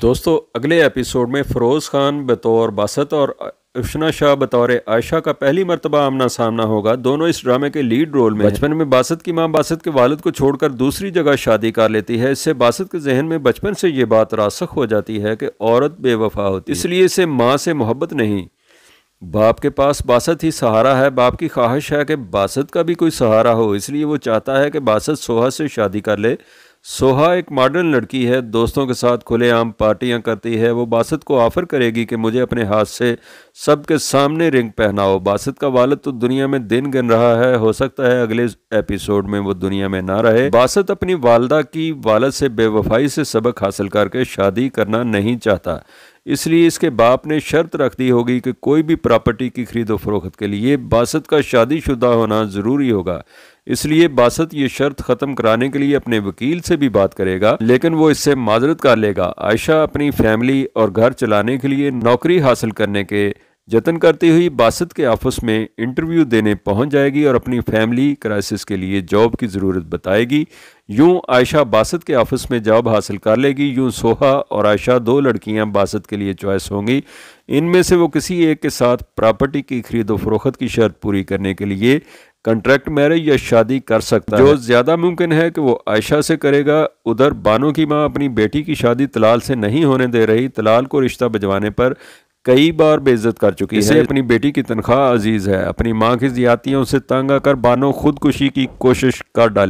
दोस्तों अगले एपिसोड में फ़रोज़ खान बतौर बासत और अफशना शाह बतौर आयशा का पहली मरतबा आमना सामना होगा दोनों इस ड्रामे के लीड रोल में बचपन में बासत की माँ बासत के वालद को छोड़कर दूसरी जगह शादी कर लेती है इससे बासत के जहन में बचपन से ये बात रासख हो जाती है कि औरत बेवफा होती इसलिए इसे माँ से मोहब्बत नहीं बाप के पास बासत ही सहारा है बाप की ख्वाहिश है कि बासत का भी कोई सहारा हो इसलिए वो चाहता है कि बासत सोहा से शादी कर ले सोहा एक मॉडर्न लड़की है दोस्तों के साथ खुलेआम पार्टियां करती है वो बासत को ऑफ़र करेगी कि मुझे अपने हाथ से सबके सामने रिंग पहनाओ बासत का वालद तो दुनिया में दिन गिन रहा है हो सकता है अगले एपिसोड में वो दुनिया में ना रहे बासत अपनी वालदा की वालद से बेवफाई से सबक हासिल करके शादी करना नहीं चाहता इसलिए इसके बाप ने शर्त रख दी होगी कि कोई भी प्रॉपर्टी की खरीदो फरोख्त के लिए बासत का शादीशुदा होना ज़रूरी होगा इसलिए बासत ये शर्त ख़त्म कराने के लिए अपने वकील से भी बात करेगा लेकिन वो इससे माजरत कर लेगा आयशा अपनी फैमिली और घर चलाने के लिए नौकरी हासिल करने के जतन करती हुई बासत के ऑफिस में इंटरव्यू देने पहुंच जाएगी और अपनी फैमिली क्राइसिस के लिए जॉब की ज़रूरत बताएगी यूं आयशा बासत के ऑफिस में जॉब हासिल कर लेगी यूं सोहा और आयशा दो लड़कियां बासत के लिए चॉइस होंगी इनमें से वो किसी एक के साथ प्रॉपर्टी की खरीदो फरोख्त की शर्त पूरी करने के लिए कंट्रैक्ट मैरिज या शादी कर सकता जो है जो ज़्यादा मुमकिन है कि वो आयशा से करेगा उधर बानो की माँ अपनी बेटी की शादी तलाल से नहीं होने दे रही तलाल को रिश्ता भिजवाने पर कई बार बेइज्जत कर चुकी इसे है अपनी बेटी की तनख्वाह अजीज है अपनी माँ की ज्यादतियों से तंग आकर बानो खुदकुशी की कोशिश कर डाले